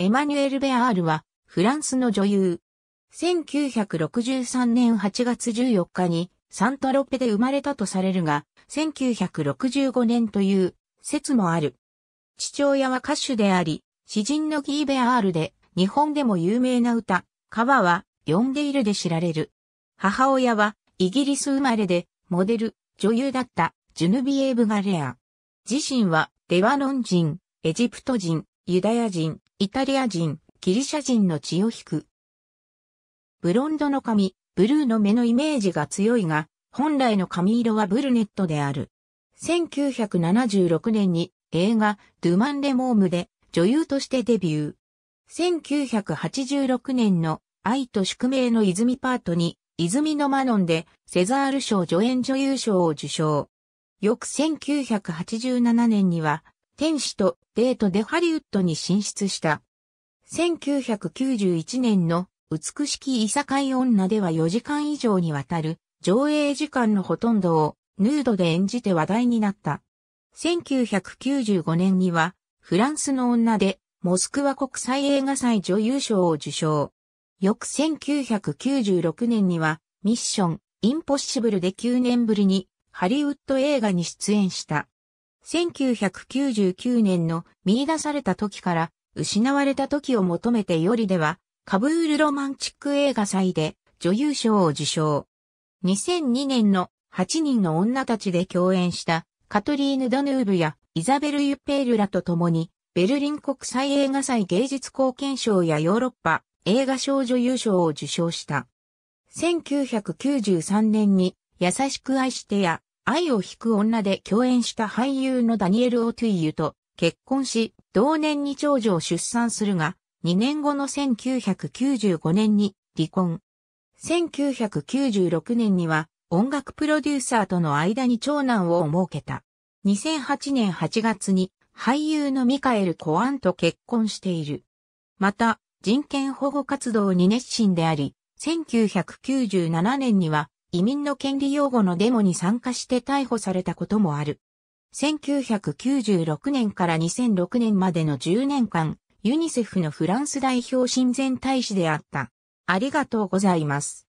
エマニュエル・ベアールは、フランスの女優。1963年8月14日に、サントロペで生まれたとされるが、1965年という説もある。父親は歌手であり、詩人のギーベアールで、日本でも有名な歌、川は、呼んでいるで知られる。母親は、イギリス生まれで、モデル、女優だった、ジュヌビエーブ・ガレア。自身は、レバノン人、エジプト人、ユダヤ人、イタリア人、ギリシャ人の血を引く。ブロンドの髪、ブルーの目のイメージが強いが、本来の髪色はブルネットである。1976年に映画ドゥマンレモームで女優としてデビュー。1986年の愛と宿命の泉パートに泉のマノンでセザール賞助演女優賞を受賞。翌1987年には天使とデートでハリウッドに進出した。1991年の美しきいさかい女では4時間以上にわたる上映時間のほとんどをヌードで演じて話題になった。1995年にはフランスの女でモスクワ国際映画祭女優賞を受賞。翌1996年にはミッションインポッシブルで9年ぶりにハリウッド映画に出演した。1999年の見出された時から失われた時を求めてよりではカブールロマンチック映画祭で女優賞を受賞。2002年の8人の女たちで共演したカトリーヌ・ドヌールやイザベル・ユッペールらと共にベルリン国際映画祭芸術貢献賞やヨーロッパ映画賞女優賞を受賞した。1993年に優しく愛してや愛を引く女で共演した俳優のダニエル・オトゥイユと結婚し、同年に長女を出産するが、2年後の1995年に離婚。1996年には音楽プロデューサーとの間に長男を設けた。2008年8月に俳優のミカエル・コアンと結婚している。また、人権保護活動に熱心であり、1997年には移民の権利擁護のデモに参加して逮捕されたこともある。1996年から2006年までの10年間、ユニセフのフランス代表親善大使であった。ありがとうございます。